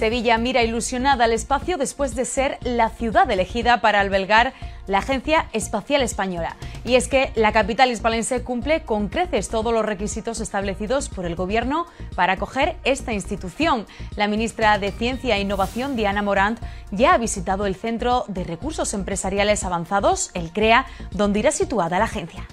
Sevilla mira ilusionada al espacio después de ser la ciudad elegida para albergar la Agencia Espacial Española. Y es que la capital hispalense cumple con creces todos los requisitos establecidos por el Gobierno para acoger esta institución. La ministra de Ciencia e Innovación, Diana Morant, ya ha visitado el Centro de Recursos Empresariales Avanzados, el CREA, donde irá situada la agencia.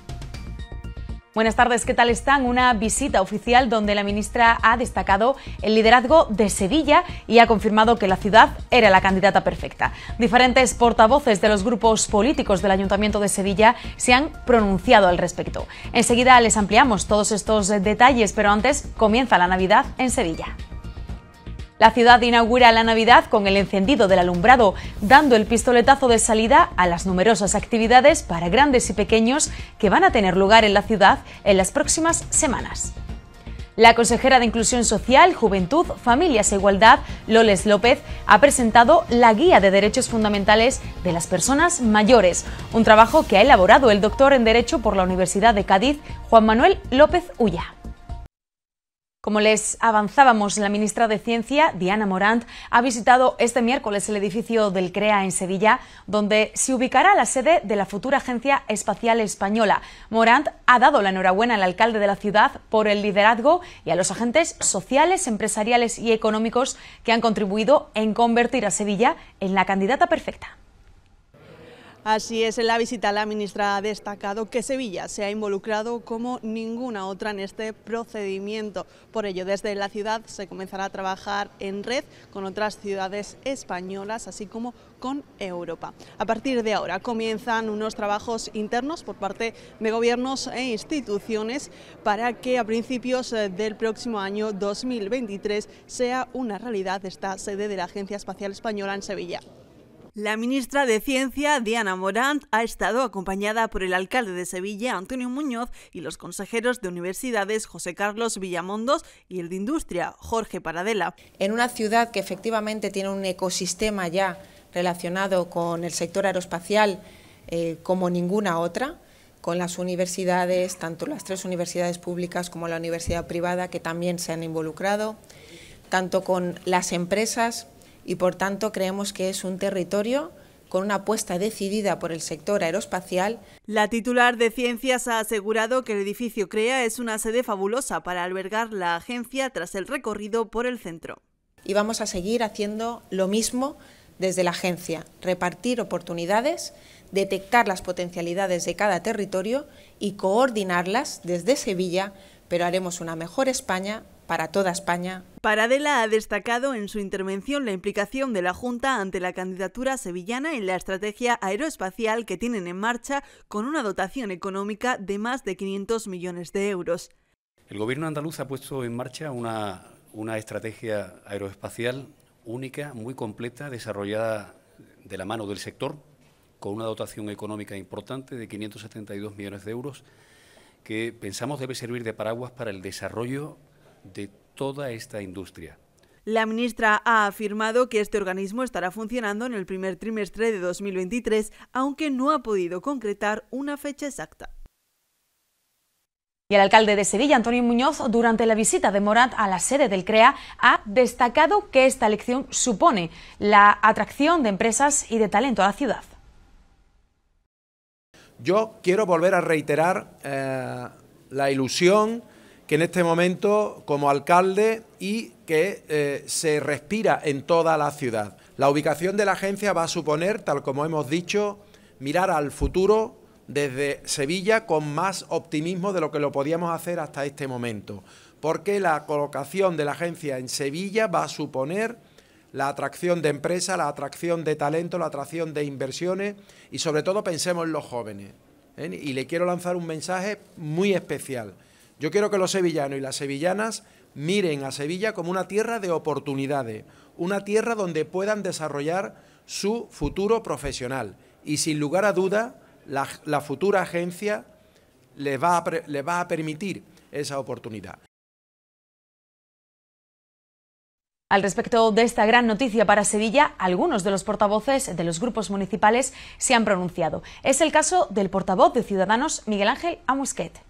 Buenas tardes, ¿qué tal están? Una visita oficial donde la ministra ha destacado el liderazgo de Sevilla y ha confirmado que la ciudad era la candidata perfecta. Diferentes portavoces de los grupos políticos del Ayuntamiento de Sevilla se han pronunciado al respecto. Enseguida les ampliamos todos estos detalles, pero antes comienza la Navidad en Sevilla. La ciudad inaugura la Navidad con el encendido del alumbrado, dando el pistoletazo de salida a las numerosas actividades para grandes y pequeños que van a tener lugar en la ciudad en las próximas semanas. La consejera de Inclusión Social, Juventud, Familias e Igualdad, Loles López, ha presentado la Guía de Derechos Fundamentales de las Personas Mayores, un trabajo que ha elaborado el doctor en Derecho por la Universidad de Cádiz, Juan Manuel López Ulla. Como les avanzábamos, la ministra de Ciencia, Diana Morant, ha visitado este miércoles el edificio del CREA en Sevilla, donde se ubicará la sede de la futura Agencia Espacial Española. Morant ha dado la enhorabuena al alcalde de la ciudad por el liderazgo y a los agentes sociales, empresariales y económicos que han contribuido en convertir a Sevilla en la candidata perfecta. Así es, en la visita la ministra ha destacado que Sevilla se ha involucrado como ninguna otra en este procedimiento. Por ello, desde la ciudad se comenzará a trabajar en red con otras ciudades españolas, así como con Europa. A partir de ahora comienzan unos trabajos internos por parte de gobiernos e instituciones para que a principios eh, del próximo año 2023 sea una realidad esta sede de la Agencia Espacial Española en Sevilla. La ministra de Ciencia, Diana Morant, ha estado acompañada por el alcalde de Sevilla, Antonio Muñoz, y los consejeros de universidades, José Carlos Villamondos, y el de Industria, Jorge Paradela. En una ciudad que efectivamente tiene un ecosistema ya relacionado con el sector aeroespacial eh, como ninguna otra, con las universidades, tanto las tres universidades públicas como la universidad privada, que también se han involucrado, tanto con las empresas y por tanto creemos que es un territorio con una apuesta decidida por el sector aeroespacial. La titular de Ciencias ha asegurado que el edificio CREA es una sede fabulosa para albergar la agencia tras el recorrido por el centro. Y vamos a seguir haciendo lo mismo desde la agencia, repartir oportunidades, detectar las potencialidades de cada territorio y coordinarlas desde Sevilla, pero haremos una mejor España para toda España. Paradela ha destacado en su intervención la implicación de la Junta ante la candidatura sevillana en la estrategia aeroespacial que tienen en marcha con una dotación económica de más de 500 millones de euros. El Gobierno andaluz ha puesto en marcha una, una estrategia aeroespacial única, muy completa, desarrollada de la mano del sector, con una dotación económica importante de 572 millones de euros, que pensamos debe servir de paraguas para el desarrollo de toda esta industria. La ministra ha afirmado que este organismo estará funcionando en el primer trimestre de 2023, aunque no ha podido concretar una fecha exacta. Y el alcalde de Sevilla, Antonio Muñoz, durante la visita de Morat a la sede del CREA, ha destacado que esta elección supone la atracción de empresas y de talento a la ciudad. Yo quiero volver a reiterar eh, la ilusión, que en este momento como alcalde y que eh, se respira en toda la ciudad. La ubicación de la agencia va a suponer, tal como hemos dicho, mirar al futuro desde Sevilla con más optimismo de lo que lo podíamos hacer hasta este momento, porque la colocación de la agencia en Sevilla va a suponer la atracción de empresas, la atracción de talento, la atracción de inversiones y sobre todo pensemos en los jóvenes. ¿eh? Y le quiero lanzar un mensaje muy especial. Yo quiero que los sevillanos y las sevillanas miren a Sevilla como una tierra de oportunidades, una tierra donde puedan desarrollar su futuro profesional. Y sin lugar a duda, la, futura agencia le va, a, va a permitir esa oportunidad. Al respecto de esta gran noticia para Sevilla, algunos de los portavoces de los grupos municipales se han pronunciado. Es el caso del portavoz de Ciudadanos, Miguel Ángel Amusquet.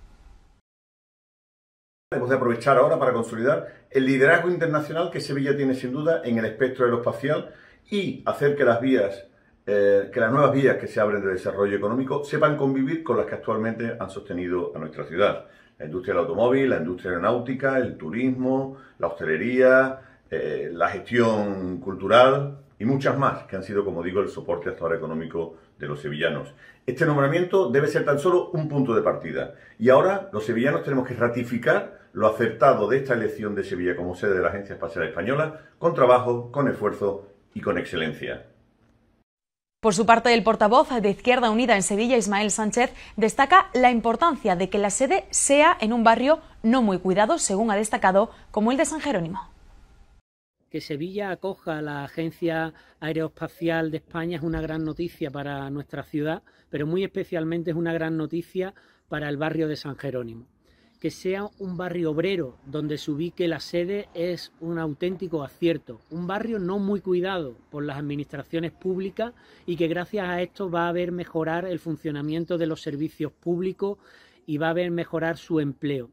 Debemos de aprovechar ahora para consolidar el liderazgo internacional que Sevilla tiene sin duda en el espectro aeroespacial y hacer que las vías, eh, que las nuevas vías que se abren de desarrollo económico sepan convivir con las que actualmente han sostenido a nuestra ciudad. La industria del automóvil, la industria aeronáutica, el turismo, la hostelería, eh, la gestión cultural y muchas más que han sido, como digo, el soporte hasta ahora económico de los sevillanos. Este nombramiento debe ser tan solo un punto de partida. Y ahora los sevillanos tenemos que ratificar lo acertado de esta elección de Sevilla como sede de la Agencia Espacial Española, con trabajo, con esfuerzo y con excelencia. Por su parte, el portavoz de Izquierda Unida en Sevilla, Ismael Sánchez, destaca la importancia de que la sede sea en un barrio no muy cuidado, según ha destacado, como el de San Jerónimo que Sevilla acoja a la Agencia Aeroespacial de España es una gran noticia para nuestra ciudad, pero muy especialmente es una gran noticia para el barrio de San Jerónimo. Que sea un barrio obrero donde se ubique la sede es un auténtico acierto, un barrio no muy cuidado por las administraciones públicas y que gracias a esto va a ver mejorar el funcionamiento de los servicios públicos y va a ver mejorar su empleo.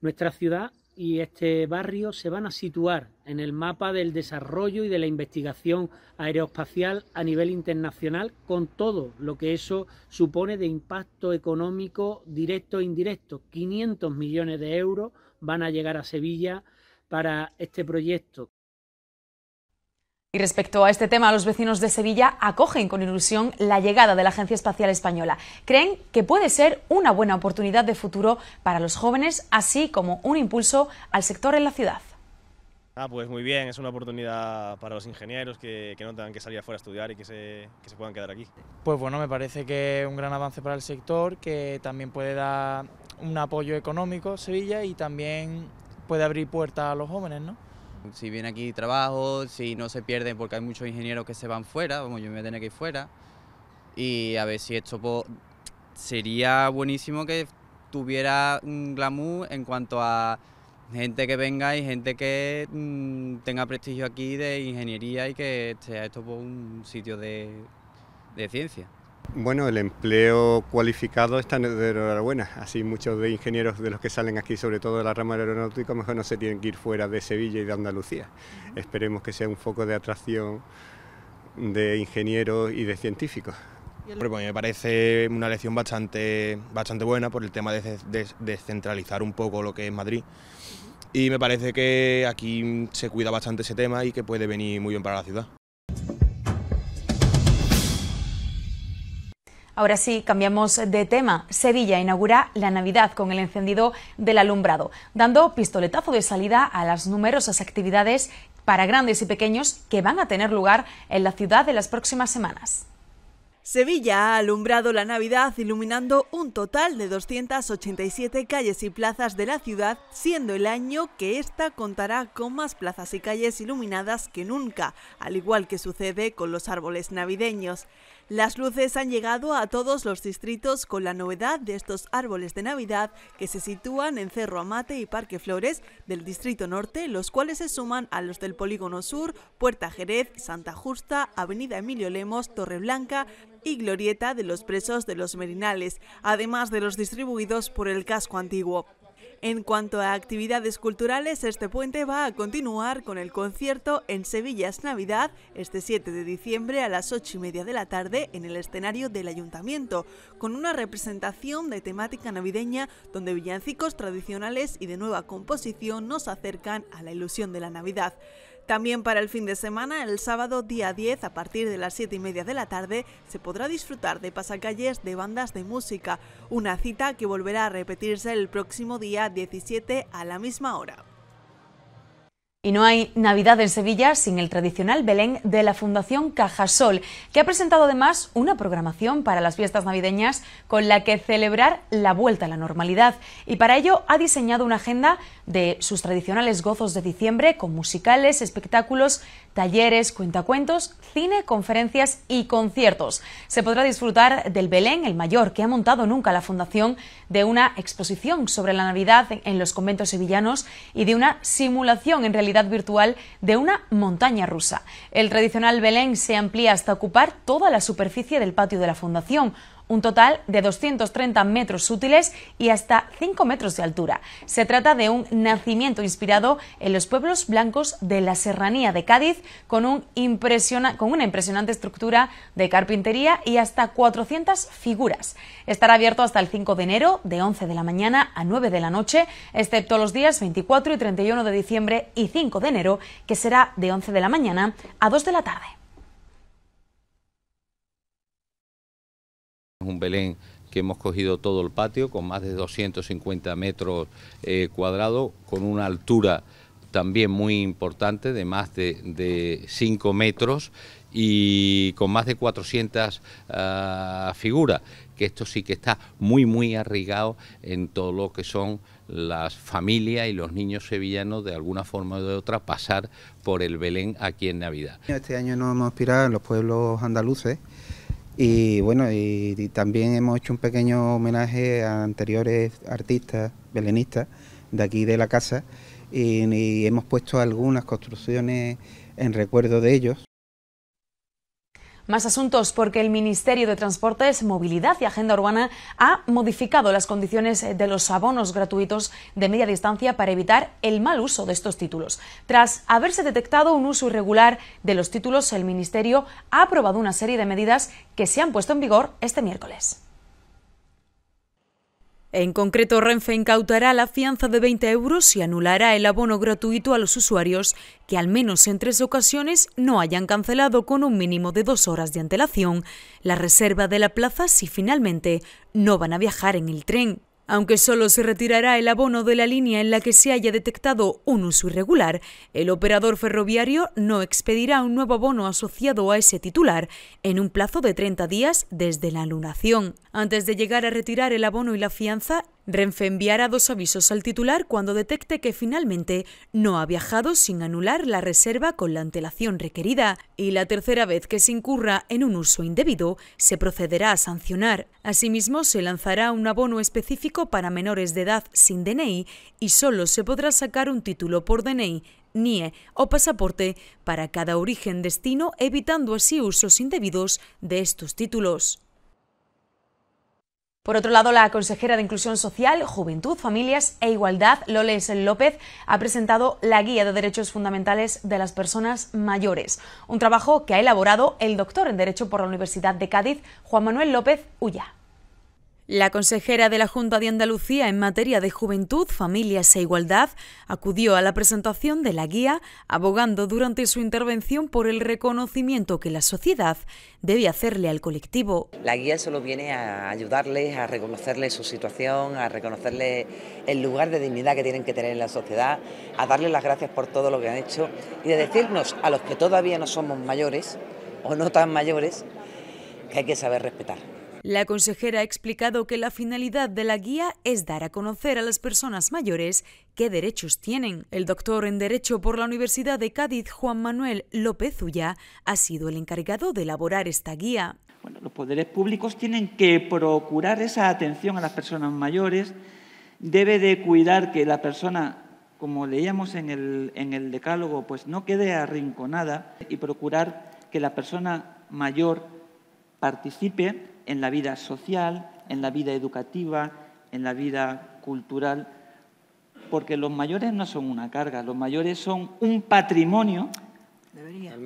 Nuestra ciudad y este barrio se van a situar en el mapa del desarrollo y de la investigación aeroespacial a nivel internacional con todo lo que eso supone de impacto económico directo e indirecto. 500 millones de euros van a llegar a Sevilla para este proyecto y respecto a este tema, los vecinos de Sevilla acogen con ilusión la llegada de la Agencia Espacial Española. Creen que puede ser una buena oportunidad de futuro para los jóvenes, así como un impulso al sector en la ciudad. Ah, pues muy bien, es una oportunidad para los ingenieros que, no tengan que salir afuera a estudiar y que se, que se, puedan quedar aquí. Pues bueno, me parece que es un gran avance para el sector, que también puede dar un apoyo económico a Sevilla y también puede abrir puertas a los jóvenes, ¿no? Si viene aquí trabajo, si no se pierden, porque hay muchos ingenieros que se van fuera, ...como yo me voy a tener que ir fuera. Y a ver si esto pues, sería buenísimo que tuviera un glamour en cuanto a gente que venga y gente que mm, tenga prestigio aquí de ingeniería y que sea esto pues, un sitio de ciencia. Bueno, el empleo cualificado está de enhorabuena. Así muchos de ingenieros de los que salen aquí, sobre todo de la rama aeronáutica, mejor no se tienen que ir fuera de Sevilla y de Andalucía. Esperemos que sea un foco de atracción de ingenieros y de científicos. Pues me parece una lección bastante, bastante buena por el tema de descentralizar un poco lo que es Madrid. Y me parece que aquí se cuida bastante ese tema y que puede venir muy bien para la ciudad. Ahora sí, cambiamos de tema. Sevilla inaugura la Navidad con el encendido del alumbrado, dando pistoletazo de salida a las numerosas actividades para grandes y pequeños que van a tener lugar en la ciudad en las próximas semanas. Sevilla ha alumbrado la Navidad iluminando un total de 287 calles y plazas de la ciudad, siendo el año que esta contará con más plazas y calles iluminadas que nunca, al igual que sucede con los árboles navideños. Las luces han llegado a todos los distritos con la novedad de estos árboles de Navidad que se sitúan en Cerro Amate y Parque Flores del Distrito Norte, los cuales se suman a los del Polígono Sur, Puerta Jerez, Santa Justa, Avenida Emilio Lemos, Torre Blanca y Glorieta de los Presos de los Merinales, además de los distribuidos por el casco antiguo. En cuanto a actividades culturales, este puente va a continuar con el concierto en Sevilla's Navidad este 7 de diciembre a las 8 y media de la tarde en el escenario del Ayuntamiento, con una representación de temática navideña donde villancicos tradicionales y de nueva composición nos acercan a la ilusión de la Navidad. También para el fin de semana, el sábado día 10, a partir de las 7 y media de la tarde, se podrá disfrutar de pasacalles de bandas de música, una cita que volverá a repetirse el próximo día 17 a la misma hora. Y no hay Navidad en Sevilla sin el tradicional Belén de la Fundación Cajasol, que ha presentado además una programación para las fiestas navideñas con la que celebrar la vuelta a la normalidad. Y para ello ha diseñado una agenda de sus tradicionales gozos de diciembre con musicales, espectáculos, talleres, cuentacuentos, cine, conferencias y conciertos. Se podrá disfrutar del Belén, el mayor que ha montado nunca la Fundación, de una exposición sobre la Navidad en los conventos sevillanos y de una simulación en realidad virtual de una montaña rusa. El tradicional Belén se amplía hasta ocupar toda la superficie del patio de la Fundación, un total de 230 metros útiles y hasta 5 metros de altura. Se trata de un nacimiento inspirado en los pueblos blancos de la serranía de Cádiz, con, un impresiona, con una impresionante estructura de carpintería y hasta 400 figuras. Estará abierto hasta el 5 de enero, de 11 de la mañana a 9 de la noche, excepto los días 24 y 31 de diciembre y 5 de enero, que será de 11 de la mañana a 2 de la tarde. un Belén que hemos cogido todo el patio con más de 250 metros eh, cuadrados, con una altura también muy importante de más de, 5 metros y con más de 400 ah, figuras, que esto sí que está muy, muy arraigado en todo lo que son las familias y los niños sevillanos, de alguna forma o de otra, pasar por el Belén aquí en Navidad. Este año nos hemos inspirado en los pueblos andaluces, y bueno, y, también hemos hecho un pequeño homenaje a anteriores artistas belenistas de aquí de la casa y hemos puesto algunas construcciones en recuerdo de ellos más asuntos porque el Ministerio de Transportes, Movilidad y Agenda Urbana ha modificado las condiciones de los abonos gratuitos de media distancia para evitar el mal uso de estos títulos. Tras haberse detectado un uso irregular de los títulos, el Ministerio ha aprobado una serie de medidas que se han puesto en vigor este miércoles. En concreto, Renfe incautará la fianza de 20 euros y anulará el abono gratuito a los usuarios que al menos en tres ocasiones no hayan cancelado con un mínimo de dos horas de antelación la reserva de la plaza si finalmente no van a viajar en el tren aunque solo se retirará el abono de la línea en la que se haya detectado un uso irregular, el operador ferroviario no expedirá un nuevo abono asociado a ese titular en un plazo de 30 días desde la anulación, Antes de llegar a retirar el abono y la fianza, Renfe enviará dos avisos al titular cuando detecte que finalmente no ha viajado sin anular la reserva con la antelación requerida y la tercera vez que se incurra en un uso indebido se procederá a sancionar. Asimismo, se lanzará un abono específico para menores de edad sin DNI y solo se podrá sacar un título por DNI NIE o pasaporte para cada origen-destino, evitando así usos indebidos de estos títulos. Por otro lado, la consejera de Inclusión Social, Juventud, Familias e Igualdad, Loles López, ha presentado la Guía de Derechos Fundamentales de las Personas Mayores, un trabajo que ha elaborado el doctor en Derecho por la Universidad de Cádiz, Juan Manuel López Ulla. La consejera de la Junta de Andalucía en materia de juventud, familias e igualdad acudió a la presentación de la guía, abogando durante su intervención por el reconocimiento que la sociedad debe hacerle al colectivo. La guía solo viene a ayudarles, a reconocerle su situación, a reconocerle el lugar de dignidad que tienen que tener en la sociedad, a darles las gracias por todo lo que han hecho y de decirnos a los que todavía no somos mayores o no tan mayores que hay que saber respetar. La consejera ha explicado que la finalidad de la guía es dar a conocer a las personas mayores qué derechos tienen. El doctor en Derecho por la Universidad de Cádiz, Juan Manuel López Ulla, ha sido el encargado de elaborar esta guía. los poderes públicos tienen que procurar esa atención a las personas mayores, debe de cuidar que la persona como leíamos en el, en el decálogo, pues no quede arrinconada y procurar que la persona mayor participe en la vida social, en la vida educativa, en la vida cultural, porque los mayores no son una carga, los mayores son un patrimonio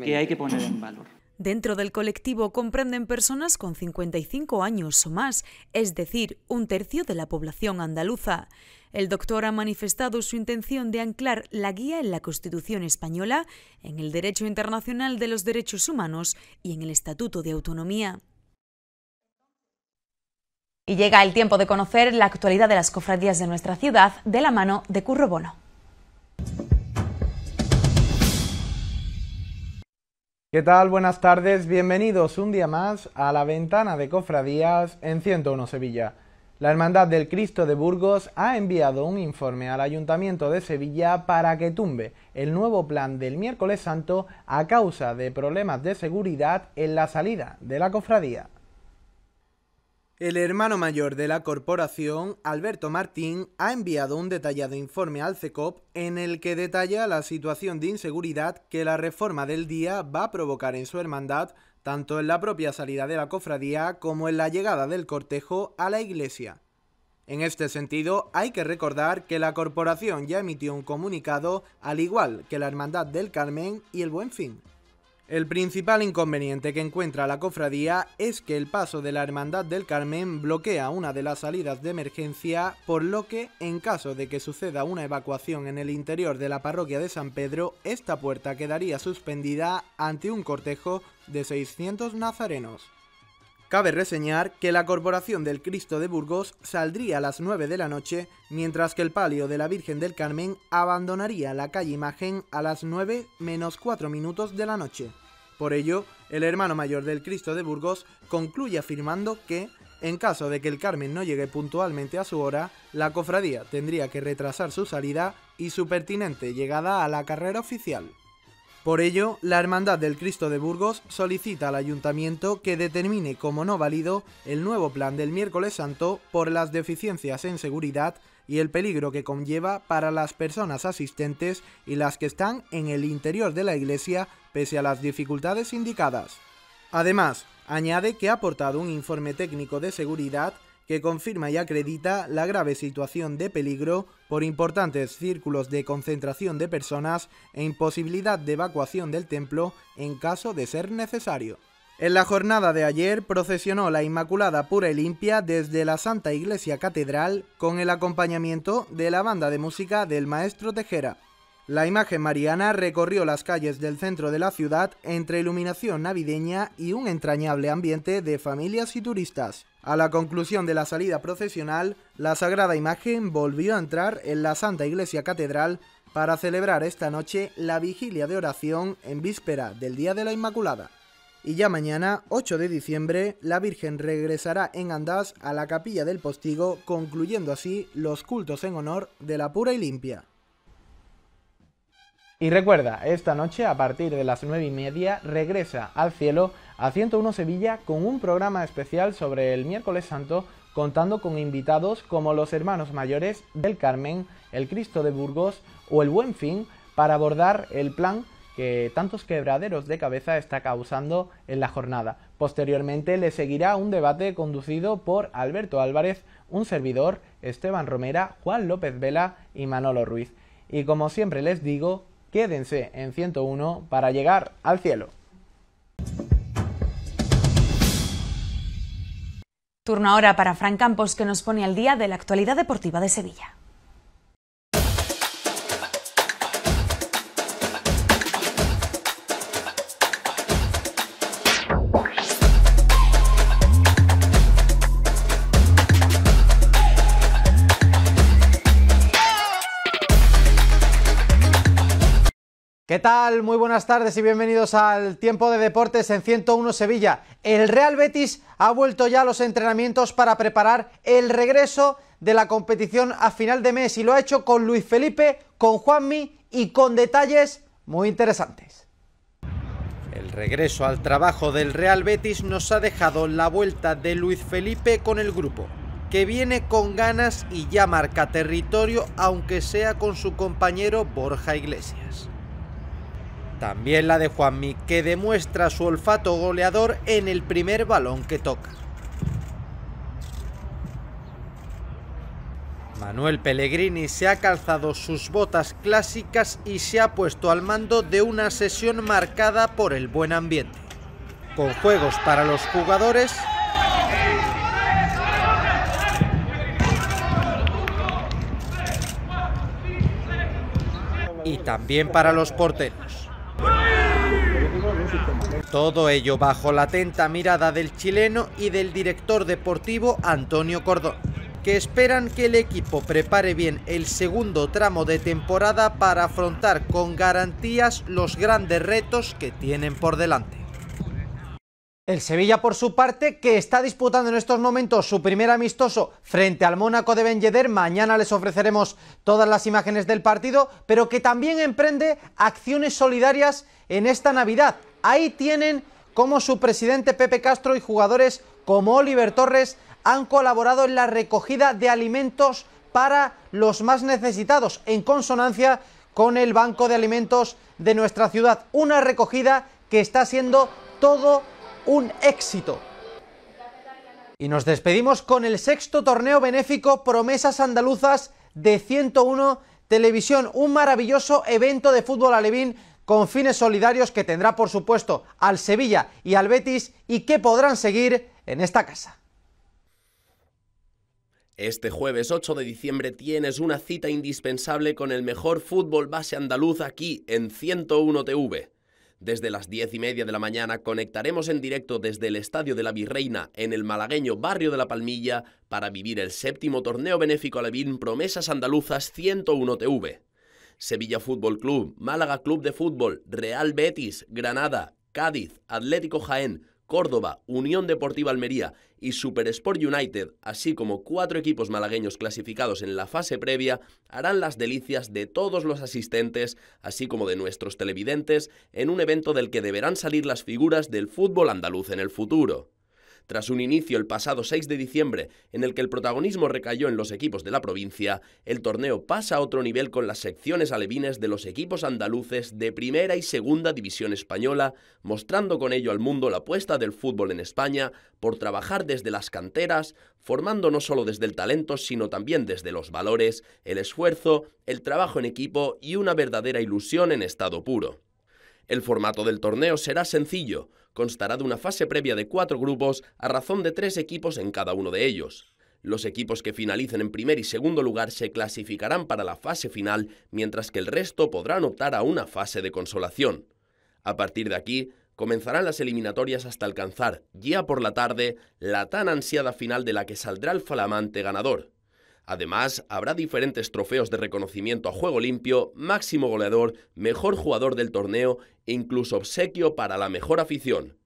que hay que poner en valor. Dentro del colectivo comprenden personas con 55 años o más, es decir, un tercio de la población andaluza. El doctor ha manifestado su intención de anclar la guía en la Constitución española, en el Derecho Internacional de los Derechos Humanos y en el Estatuto de Autonomía. Y llega el tiempo de conocer la actualidad de las cofradías de nuestra ciudad de la mano de Curro Bono. ¿Qué tal? Buenas tardes, bienvenidos un día más a la ventana de cofradías en 101 Sevilla. La Hermandad del Cristo de Burgos ha enviado un informe al Ayuntamiento de Sevilla para que tumbe el nuevo plan del miércoles santo a causa de problemas de seguridad en la salida de la cofradía. El hermano mayor de la corporación, Alberto Martín, ha enviado un detallado informe al CECOP en el que detalla la situación de inseguridad que la reforma del día va a provocar en su hermandad, tanto en la propia salida de la cofradía como en la llegada del cortejo a la iglesia. En este sentido, hay que recordar que la corporación ya emitió un comunicado, al igual que la Hermandad del Carmen y el Buen Fin. El principal inconveniente que encuentra la cofradía es que el paso de la Hermandad del Carmen bloquea una de las salidas de emergencia, por lo que, en caso de que suceda una evacuación en el interior de la parroquia de San Pedro, esta puerta quedaría suspendida ante un cortejo de 600 nazarenos. Cabe reseñar que la Corporación del Cristo de Burgos saldría a las 9 de la noche, mientras que el palio de la Virgen del Carmen abandonaría la calle Imagen a las 9 menos 4 minutos de la noche. Por ello, el hermano mayor del Cristo de Burgos concluye afirmando que, en caso de que el Carmen no llegue puntualmente a su hora, la cofradía tendría que retrasar su salida y su pertinente llegada a la carrera oficial. Por ello, la Hermandad del Cristo de Burgos solicita al ayuntamiento que determine como no válido el nuevo plan del miércoles santo por las deficiencias en seguridad y el peligro que conlleva para las personas asistentes y las que están en el interior de la iglesia pese a las dificultades indicadas. Además, añade que ha aportado un informe técnico de seguridad que confirma y acredita la grave situación de peligro por importantes círculos de concentración de personas e imposibilidad de evacuación del templo en caso de ser necesario. En la jornada de ayer procesionó la Inmaculada Pura y Limpia desde la Santa Iglesia Catedral con el acompañamiento de la banda de música del maestro Tejera. La imagen mariana recorrió las calles del centro de la ciudad entre iluminación navideña y un entrañable ambiente de familias y turistas. A la conclusión de la salida procesional, la Sagrada Imagen volvió a entrar en la Santa Iglesia Catedral para celebrar esta noche la vigilia de oración en víspera del Día de la Inmaculada. Y ya mañana, 8 de diciembre, la Virgen regresará en Andás a la capilla del Postigo, concluyendo así los cultos en honor de la pura y limpia. Y recuerda, esta noche a partir de las 9 y media regresa al cielo a 101 Sevilla con un programa especial sobre el miércoles santo contando con invitados como los hermanos mayores del Carmen, el Cristo de Burgos o el Buen Fin para abordar el plan que tantos quebraderos de cabeza está causando en la jornada. Posteriormente le seguirá un debate conducido por Alberto Álvarez, un servidor, Esteban Romera, Juan López Vela y Manolo Ruiz. Y como siempre les digo, quédense en 101 para llegar al cielo. Turno ahora para Fran Campos que nos pone al día de la actualidad deportiva de Sevilla. tal? Muy buenas tardes y bienvenidos al Tiempo de Deportes en 101 Sevilla. El Real Betis ha vuelto ya a los entrenamientos para preparar el regreso de la competición a final de mes y lo ha hecho con Luis Felipe, con Juanmi y con detalles muy interesantes. El regreso al trabajo del Real Betis nos ha dejado la vuelta de Luis Felipe con el grupo, que viene con ganas y ya marca territorio aunque sea con su compañero Borja Iglesias. También la de Juanmi, que demuestra su olfato goleador en el primer balón que toca. Manuel Pellegrini se ha calzado sus botas clásicas y se ha puesto al mando de una sesión marcada por el buen ambiente. Con juegos para los jugadores, y también para los porteros. Todo ello bajo la atenta mirada del chileno y del director deportivo Antonio Cordón, que esperan que el equipo prepare bien el segundo tramo de temporada para afrontar con garantías los grandes retos que tienen por delante. El Sevilla, por su parte, que está disputando en estos momentos su primer amistoso frente al Mónaco de Ben mañana les ofreceremos todas las imágenes del partido, pero que también emprende acciones solidarias en esta Navidad. Ahí tienen como su presidente Pepe Castro y jugadores como Oliver Torres han colaborado en la recogida de alimentos para los más necesitados, en consonancia con el Banco de Alimentos de nuestra ciudad. Una recogida que está siendo todo un éxito. Y nos despedimos con el sexto torneo benéfico Promesas Andaluzas de 101 Televisión, un maravilloso evento de fútbol alevín con fines solidarios que tendrá por supuesto al Sevilla y al Betis y que podrán seguir en esta casa. Este jueves 8 de diciembre tienes una cita indispensable con el mejor fútbol base andaluz aquí en 101 TV. Desde las diez y media de la mañana conectaremos en directo desde el Estadio de la Virreina, en el malagueño barrio de La Palmilla, para vivir el séptimo torneo benéfico Alevín Promesas Andaluzas 101 TV. Sevilla Fútbol Club, Málaga Club de Fútbol, Real Betis, Granada, Cádiz, Atlético Jaén, Córdoba, Unión Deportiva Almería y Supersport United, así como cuatro equipos malagueños clasificados en la fase previa, harán las delicias de todos los asistentes, así como de nuestros televidentes, en un evento del que deberán salir las figuras del fútbol andaluz en el futuro. Tras un inicio el pasado 6 de diciembre, en el que el protagonismo recayó en los equipos de la provincia, el torneo pasa a otro nivel con las secciones alevines de los equipos andaluces de primera y segunda división española, mostrando con ello al mundo la apuesta del fútbol en España por trabajar desde las canteras, formando no solo desde el talento, sino también desde los valores, el esfuerzo, el trabajo en equipo y una verdadera ilusión en estado puro. El formato del torneo será sencillo, constará de una fase previa de cuatro grupos a razón de tres equipos en cada uno de ellos. Los equipos que finalicen en primer y segundo lugar se clasificarán para la fase final, mientras que el resto podrán optar a una fase de consolación. A partir de aquí, comenzarán las eliminatorias hasta alcanzar, ya por la tarde, la tan ansiada final de la que saldrá el falamante ganador. Además, habrá diferentes trofeos de reconocimiento a juego limpio, máximo goleador, mejor jugador del torneo e incluso obsequio para la mejor afición.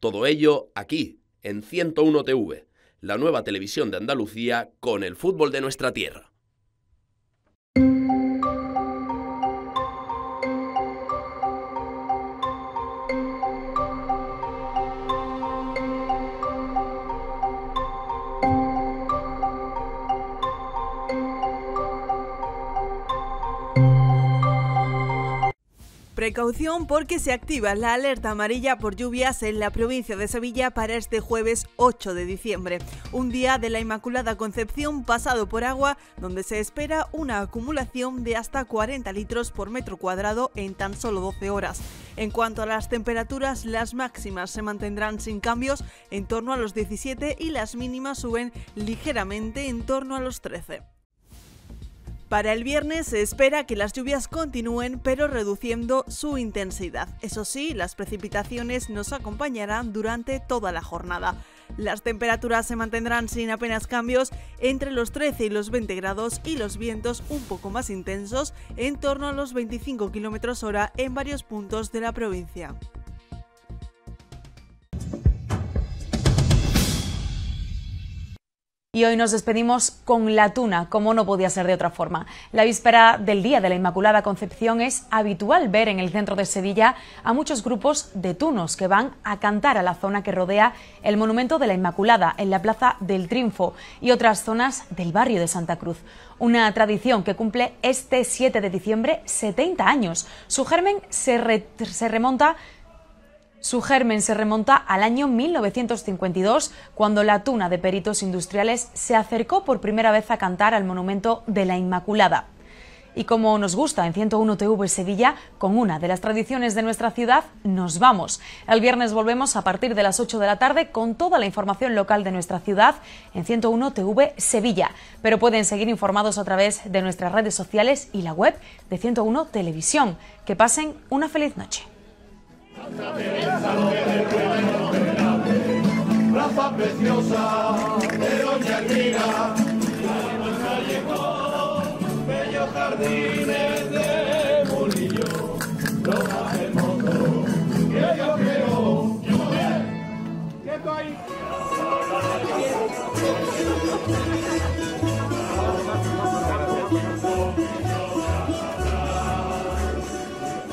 Todo ello aquí, en 101 TV, la nueva televisión de Andalucía con el fútbol de nuestra tierra. Precaución porque se activa la alerta amarilla por lluvias en la provincia de Sevilla para este jueves 8 de diciembre, un día de la Inmaculada Concepción pasado por agua, donde se espera una acumulación de hasta 40 litros por metro cuadrado en tan solo 12 horas. En cuanto a las temperaturas, las máximas se mantendrán sin cambios en torno a los 17 y las mínimas suben ligeramente en torno a los 13. Para el viernes se espera que las lluvias continúen pero reduciendo su intensidad. Eso sí, las precipitaciones nos acompañarán durante toda la jornada. Las temperaturas se mantendrán sin apenas cambios entre los 13 y los 20 grados y los vientos un poco más intensos en torno a los 25 km hora en varios puntos de la provincia. Y hoy nos despedimos con la tuna, como no podía ser de otra forma. La víspera del Día de la Inmaculada Concepción es habitual ver en el centro de Sevilla a muchos grupos de tunos que van a cantar a la zona que rodea el Monumento de la Inmaculada, en la Plaza del Triunfo y otras zonas del barrio de Santa Cruz. Una tradición que cumple este 7 de diciembre 70 años. Su germen se, se remonta su germen se remonta al año 1952, cuando la tuna de peritos industriales se acercó por primera vez a cantar al monumento de la Inmaculada. Y como nos gusta en 101 TV Sevilla, con una de las tradiciones de nuestra ciudad, nos vamos. El viernes volvemos a partir de las 8 de la tarde con toda la información local de nuestra ciudad en 101 TV Sevilla. Pero pueden seguir informados a través de nuestras redes sociales y la web de 101 Televisión. Que pasen una feliz noche. Rafa preciosa de Doña callejón, bellos jardines de lo más hermoso que yo quiero.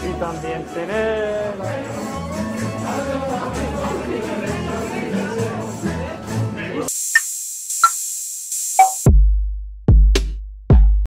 Y también tener...